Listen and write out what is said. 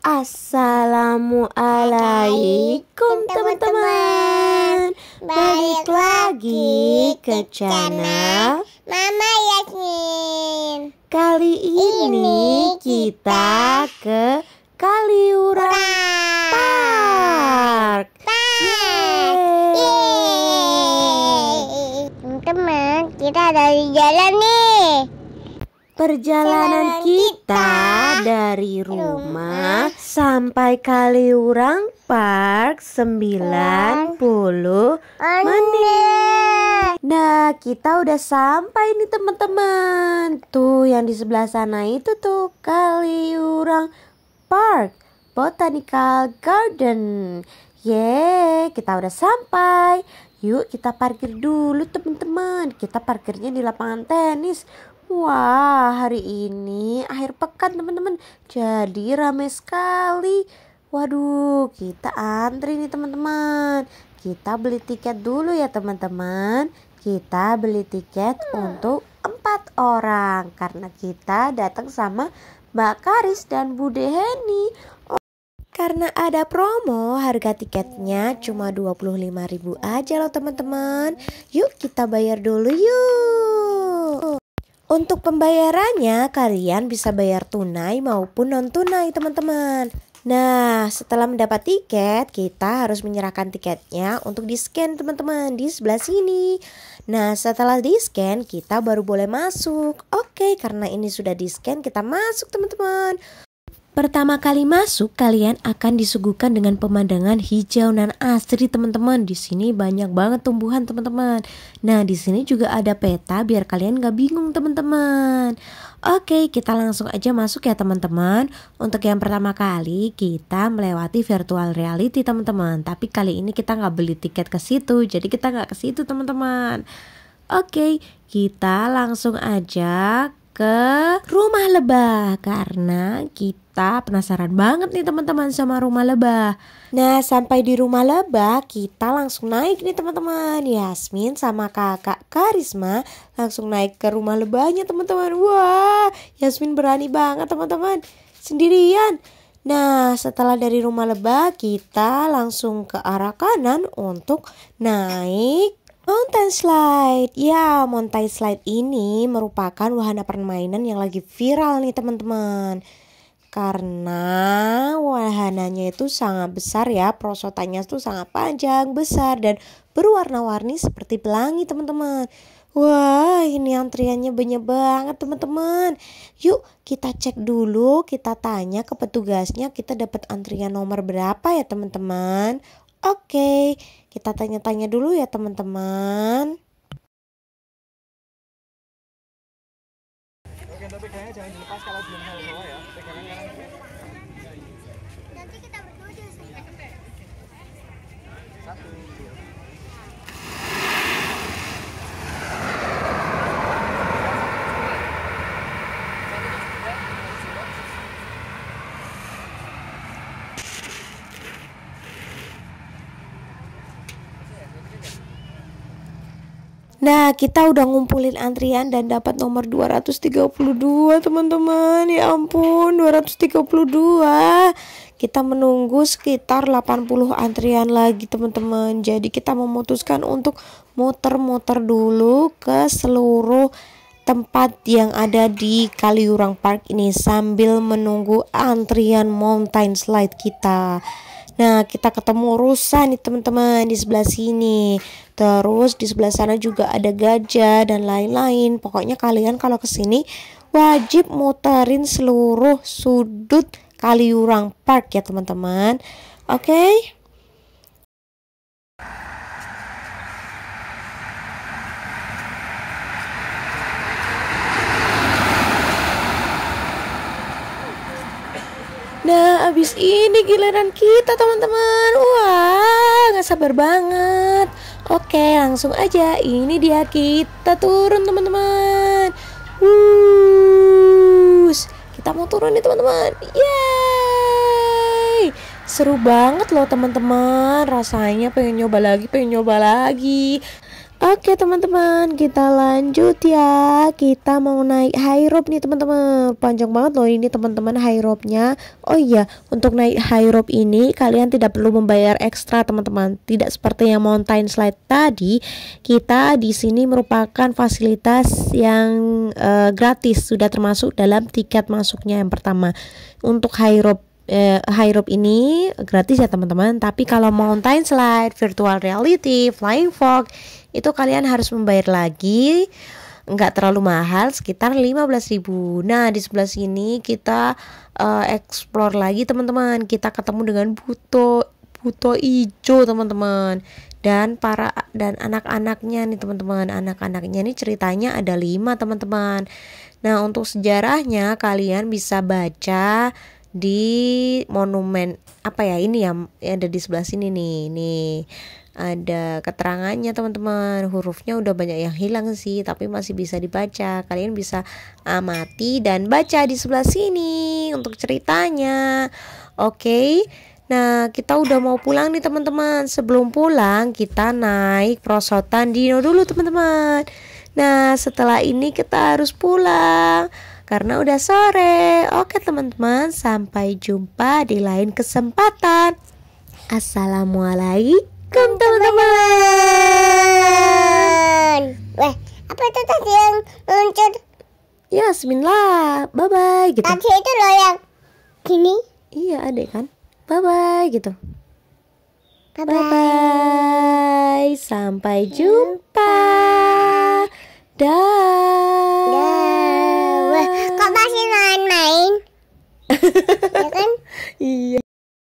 Assalamualaikum teman-teman Balik lagi ke channel Mama Yasmin Kali ini kita ke Kaliurang Park, Teman-teman kita dari jalan nih Perjalanan kita dari rumah, rumah sampai Kaliurang Park 90 menit. Nah, kita udah sampai nih teman-teman. Tuh yang di sebelah sana itu tuh Kaliurang Park Botanical Garden. Yeay, kita udah sampai. Yuk kita parkir dulu teman-teman Kita parkirnya di lapangan tenis Wah, hari ini akhir pekan teman-teman. Jadi ramai sekali. Waduh, kita antri nih teman-teman. Kita beli tiket dulu ya teman-teman. Kita beli tiket hmm. untuk empat orang karena kita datang sama Mbak Karis dan Bude Heni. Karena ada promo, harga tiketnya cuma 25.000 aja loh teman-teman. Yuk kita bayar dulu yuk. Untuk pembayarannya kalian bisa bayar tunai maupun non tunai teman-teman. Nah, setelah mendapat tiket, kita harus menyerahkan tiketnya untuk di-scan teman-teman di sebelah sini. Nah, setelah di-scan, kita baru boleh masuk. Oke, karena ini sudah di-scan, kita masuk teman-teman. Pertama kali masuk, kalian akan disuguhkan dengan pemandangan hijau nan asri teman-teman. Di sini banyak banget tumbuhan teman-teman. Nah, di sini juga ada peta biar kalian gak bingung teman-teman. Oke, kita langsung aja masuk ya teman-teman. Untuk yang pertama kali kita melewati virtual reality teman-teman. Tapi kali ini kita nggak beli tiket ke situ, jadi kita nggak ke situ teman-teman. Oke, kita langsung aja ke rumah lebah karena kita kita penasaran banget nih teman-teman sama rumah lebah. Nah, sampai di rumah lebah, kita langsung naik nih teman-teman. Yasmin sama kakak Karisma langsung naik ke rumah lebahnya teman-teman. Wah, Yasmin berani banget teman-teman. Sendirian. Nah, setelah dari rumah lebah, kita langsung ke arah kanan untuk naik Mountain Slide. Ya, Mountain Slide ini merupakan wahana permainan yang lagi viral nih teman-teman karena wahananya itu sangat besar ya prosotanya itu sangat panjang besar dan berwarna-warni seperti pelangi teman-teman Wah ini antriannya banyak banget teman-teman Yuk kita cek dulu kita tanya ke petugasnya kita dapat antrian nomor berapa ya teman-teman Oke kita tanya-tanya dulu ya teman-teman bagian kayaknya jangan dilepas kalau belum tahu bawa ya pegangan kanan nanti kita berdua satu dua Nah, kita udah ngumpulin antrian dan dapat nomor 232, teman-teman. Ya ampun, 232. Kita menunggu sekitar 80 antrian lagi, teman-teman. Jadi kita memutuskan untuk muter-muter dulu ke seluruh tempat yang ada di Kaliurang Park ini sambil menunggu antrian mountain slide kita. Nah, kita ketemu rusa nih teman-teman di sebelah sini. Terus di sebelah sana juga ada gajah dan lain-lain. Pokoknya kalian kalau kesini wajib muterin seluruh sudut Kaliurang Park ya teman-teman. Oke. Okay? Nah, abis ini giliran kita teman-teman. Wah, nggak sabar banget. Oke, langsung aja. Ini dia kita turun teman-teman. Wus, kita mau turun nih teman-teman. Yeay! Seru banget loh teman-teman. Rasanya pengen nyoba lagi, pengen nyoba lagi. Oke teman-teman, kita lanjut ya. Kita mau naik high rope nih teman-teman. Panjang banget loh ini teman-teman high rope-nya. Oh iya, untuk naik high rope ini kalian tidak perlu membayar ekstra teman-teman. Tidak seperti yang mountain slide tadi, kita di sini merupakan fasilitas yang uh, gratis sudah termasuk dalam tiket masuknya yang pertama. Untuk high rope eh, high rope ini gratis ya teman-teman tapi kalau mountain slide virtual reality flying fog itu kalian harus membayar lagi nggak terlalu mahal sekitar 15.000 nah di sebelah sini kita uh, explore lagi teman-teman kita ketemu dengan buto buto ijo teman-teman dan para dan anak-anaknya nih teman-teman anak-anaknya ini ceritanya ada lima teman-teman nah untuk sejarahnya kalian bisa baca di monumen apa ya ini ya yang ada di sebelah sini nih nih ada keterangannya teman-teman hurufnya udah banyak yang hilang sih tapi masih bisa dibaca kalian bisa amati dan baca di sebelah sini untuk ceritanya oke okay? Nah, kita udah mau pulang nih teman-teman. Sebelum pulang, kita naik perosotan Dino dulu teman-teman. Nah, setelah ini kita harus pulang karena udah sore. Oke teman-teman, sampai jumpa di lain kesempatan. Assalamualaikum teman-teman. Wah, apa itu tadi yang meluncur? Ya, bismillah. Bye-bye gitu. Tadi itu loh yang gini. Iya, adek kan. Bye-bye gitu. Bye-bye. Sampai jumpa. Dah. Yeah.